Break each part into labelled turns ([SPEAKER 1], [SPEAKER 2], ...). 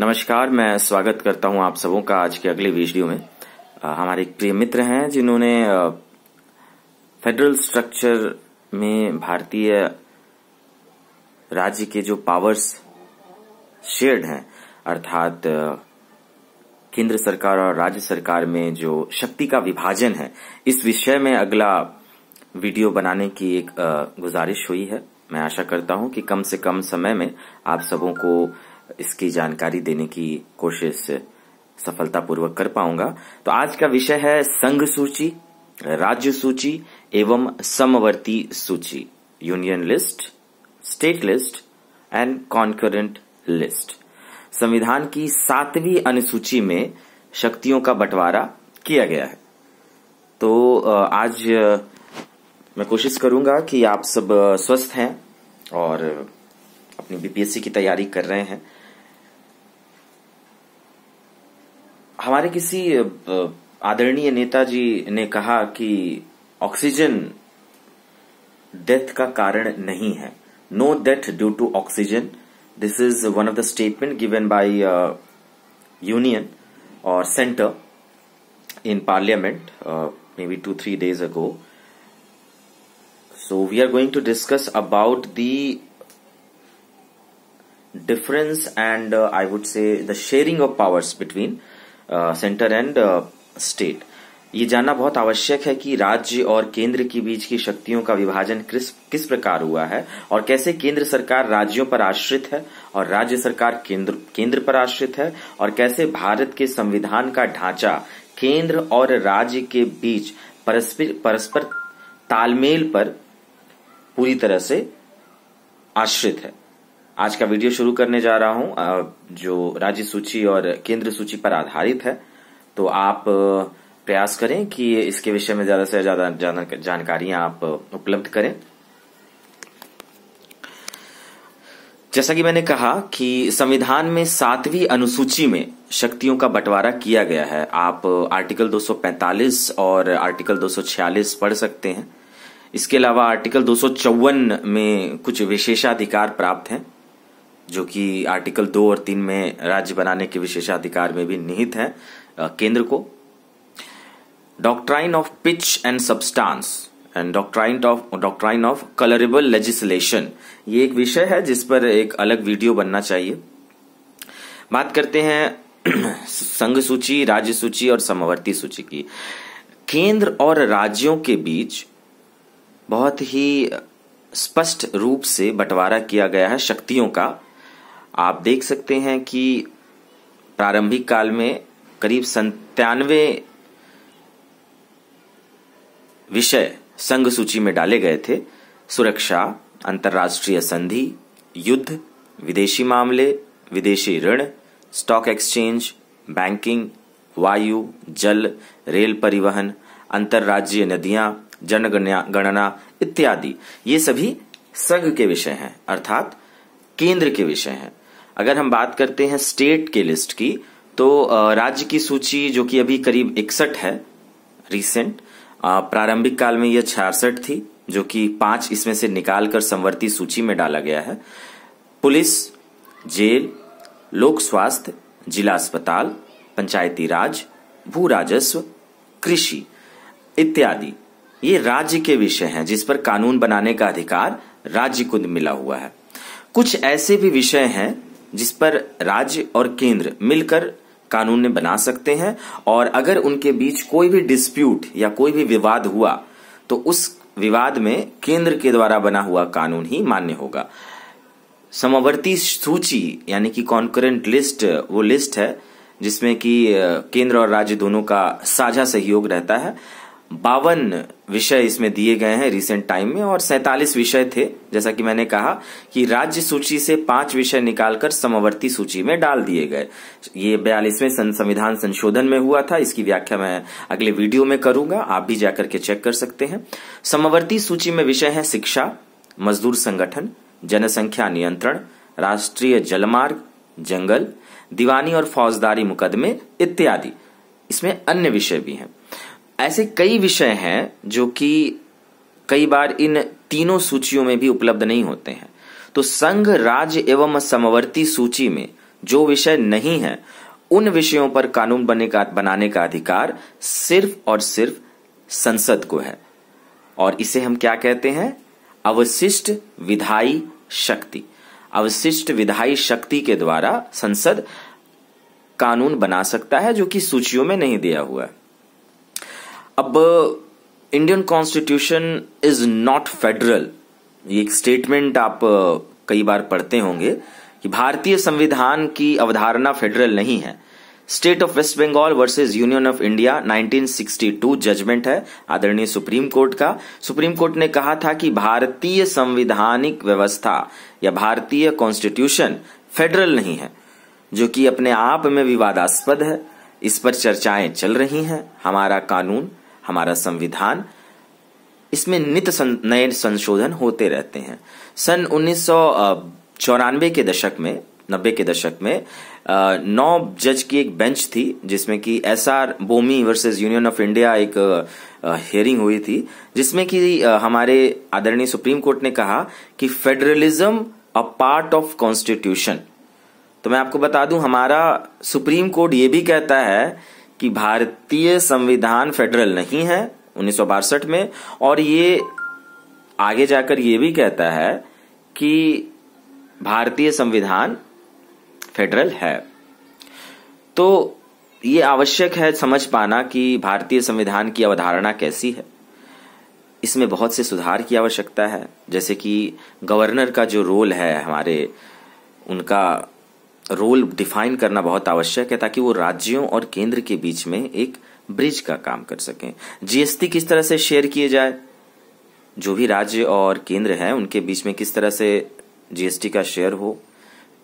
[SPEAKER 1] नमस्कार मैं स्वागत करता हूं आप सबों का आज के अगले वीडियो में आ, हमारे एक प्रिय मित्र हैं जिन्होंने फेडरल स्ट्रक्चर में भारतीय राज्य के जो पावर्स शेयर्ड हैं अर्थात केंद्र सरकार और राज्य सरकार में जो शक्ति का विभाजन है इस विषय में अगला वीडियो बनाने की एक गुजारिश हुई है मैं आशा करता हूं कि कम से कम समय में आप सबों को इसकी जानकारी देने की कोशिश सफलतापूर्वक कर पाऊंगा तो आज का विषय है संघ सूची राज्य सूची एवं समवर्ती सूची union list state list and concurrent list संविधान की सातवीं अनुसूची में शक्तियों का बंटवारा किया गया है तो आज मैं कोशिश करूंगा कि आप सब स्वस्थ हैं और अपनी बीपीएससी की तैयारी कर रहे हैं हमारे किसी आदरणीय नेताजी ने कहा कि ऑक्सीजन डेथ का कारण नहीं है no death due to oxygen this is one of the statement given by union और centre in parliament maybe two three days ago So we are going to discuss about the difference and uh, I would say the sharing of powers between uh, center and uh, state. ये जानना बहुत आवश्यक है कि राज्य और केंद्र के बीच की शक्तियों का विभाजन किस किस प्रकार हुआ है और कैसे केंद्र सरकार राज्यों पर आश्रित है और राज्य सरकार केंद्र केंद्र पर आश्रित है और कैसे भारत के संविधान का ढांचा केंद्र और राज्य के बीच परस्पर परस्पर तालमेल पर पूरी तरह से आश्रित है आज का वीडियो शुरू करने जा रहा हूं जो राज्य सूची और केंद्र सूची पर आधारित है तो आप प्रयास करें कि इसके विषय में ज्यादा से ज्यादा जानकारियां आप उपलब्ध करें जैसा कि मैंने कहा कि संविधान में सातवीं अनुसूची में शक्तियों का बंटवारा किया गया है आप आर्टिकल 245 और आर्टिकल 246 पढ़ सकते हैं इसके अलावा आर्टिकल दो में कुछ विशेषाधिकार प्राप्त हैं जो कि आर्टिकल दो और तीन में राज्य बनाने के विशेषाधिकार में भी निहित है केंद्र को doctrine of pith and substance and doctrine of doctrine of colourable legislation ये एक विषय है जिस पर एक अलग वीडियो बनना चाहिए बात करते हैं संघ सूची राज्य सूची और समवर्ती सूची की केंद्र और राज्यों के बीच बहुत ही स्पष्ट रूप से बंटवारा किया गया है शक्तियों का आप देख सकते हैं कि प्रारंभिक काल में करीब संतानवे विषय संघ सूची में डाले गए थे सुरक्षा अंतर्राष्ट्रीय संधि युद्ध विदेशी मामले विदेशी ऋण स्टॉक एक्सचेंज बैंकिंग वायु जल रेल परिवहन अंतर्राज्यीय नदियां जनगणना इत्यादि ये सभी संघ के विषय हैं अर्थात केंद्र के विषय हैं अगर हम बात करते हैं स्टेट के लिस्ट की तो राज्य की सूची जो कि अभी करीब इकसठ है रिसेंट प्रारंभिक काल में यह छियासठ थी जो कि पांच इसमें से निकालकर संवर्ती सूची में डाला गया है पुलिस जेल लोक स्वास्थ्य जिला अस्पताल पंचायती राज भू राजस्व कृषि इत्यादि ये राज्य के विषय हैं जिस पर कानून बनाने का अधिकार राज्य को मिला हुआ है कुछ ऐसे भी विषय हैं जिस पर राज्य और केंद्र मिलकर कानून ने बना सकते हैं और अगर उनके बीच कोई भी डिस्प्यूट या कोई भी विवाद हुआ तो उस विवाद में केंद्र के द्वारा बना हुआ कानून ही मान्य होगा समवर्ती सूची यानी कि कॉन्करेंट लिस्ट वो लिस्ट है जिसमें कि केंद्र और राज्य दोनों का साझा सहयोग रहता है बावन विषय इसमें दिए गए हैं रिसेंट टाइम में और सैतालीस विषय थे जैसा कि मैंने कहा कि राज्य सूची से पांच विषय निकालकर समवर्ती सूची में डाल दिए गए ये बयालीसवें संविधान संशोधन में हुआ था इसकी व्याख्या मैं अगले वीडियो में करूंगा आप भी जाकर के चेक कर सकते हैं समवर्ती सूची में विषय है शिक्षा मजदूर संगठन जनसंख्या नियंत्रण राष्ट्रीय जलमार्ग जंगल दीवानी और फौजदारी मुकदमे इत्यादि इसमें अन्य विषय भी हैं ऐसे कई विषय हैं जो कि कई बार इन तीनों सूचियों में भी उपलब्ध नहीं होते हैं तो संघ राज्य एवं समवर्ती सूची में जो विषय नहीं है उन विषयों पर कानून बने का, बनाने का अधिकार सिर्फ और सिर्फ संसद को है और इसे हम क्या कहते हैं अवशिष्ट विधायी शक्ति अवशिष्ट विधायी शक्ति के द्वारा संसद कानून बना सकता है जो कि सूचियों में नहीं दिया हुआ है अब Indian constitution is not federal ये एक स्टेटमेंट आप कई बार पढ़ते होंगे कि भारतीय संविधान की अवधारणा फेडरल नहीं है state of West Bengal versus union of India 1962 judgment है आदरणीय सुप्रीम कोर्ट का सुप्रीम कोर्ट ने कहा था कि भारतीय संविधानिक व्यवस्था या भारतीय कॉन्स्टिट्यूशन फेडरल नहीं है जो कि अपने आप में विवादास्पद है इस पर चर्चाएं चल रही हैं हमारा कानून हमारा संविधान इसमें नित सं, नए संशोधन होते रहते हैं सन उन्नीस चौरानवे के दशक में नब्बे के दशक में नौ जज की एक बेंच थी जिसमें कि S R Bommai versus union of India एक हियरिंग हुई थी जिसमें कि हमारे आदरणीय सुप्रीम कोर्ट ने कहा कि federalism a part of constitution तो मैं आपको बता दूं हमारा सुप्रीम कोर्ट ये भी कहता है कि भारतीय संविधान फेडरल नहीं है उन्नीस में और ये आगे जाकर ये भी कहता है कि भारतीय संविधान फेडरल है तो ये आवश्यक है समझ पाना कि भारतीय संविधान की अवधारणा कैसी है इसमें बहुत से सुधार की आवश्यकता है जैसे कि गवर्नर का जो रोल है हमारे उनका रोल डिफाइन करना बहुत आवश्यक है ताकि वो राज्यों और केंद्र के बीच में एक ब्रिज का काम कर सके जीएसटी किस तरह से शेयर किए जाए जो भी राज्य और केंद्र है उनके बीच में किस तरह से जीएसटी का शेयर हो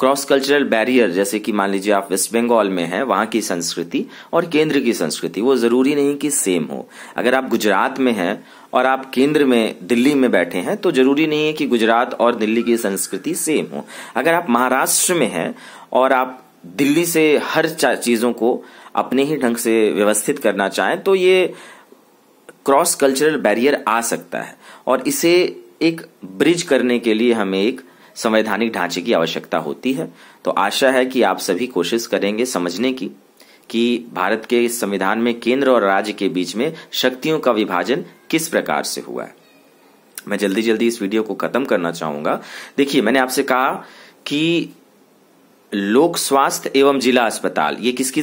[SPEAKER 1] क्रॉस कल्चरल बैरियर जैसे कि मान लीजिए आप वेस्ट बंगाल में हैं वहां की संस्कृति और केंद्र की संस्कृति वो ज़रूरी नहीं कि सेम हो अगर आप गुजरात में हैं और आप केंद्र में दिल्ली में बैठे हैं तो ज़रूरी नहीं है कि गुजरात और दिल्ली की संस्कृति सेम हो अगर आप महाराष्ट्र में हैं और आप दिल्ली से हर चीज़ों को अपने ही ढंग से व्यवस्थित करना चाहें तो ये क्रॉस कल्चरल बैरियर आ सकता है और इसे एक ब्रिज करने के लिए हमें एक संवैधानिक ढांचे की आवश्यकता होती है तो आशा है कि आप सभी कोशिश करेंगे समझने की कि भारत के इस संविधान में केंद्र और राज्य के बीच में शक्तियों का विभाजन किस प्रकार से हुआ है मैं जल्दी जल्दी इस वीडियो को खत्म करना चाहूंगा देखिए मैंने आपसे कहा कि लोक स्वास्थ्य एवं जिला अस्पताल ये किसकी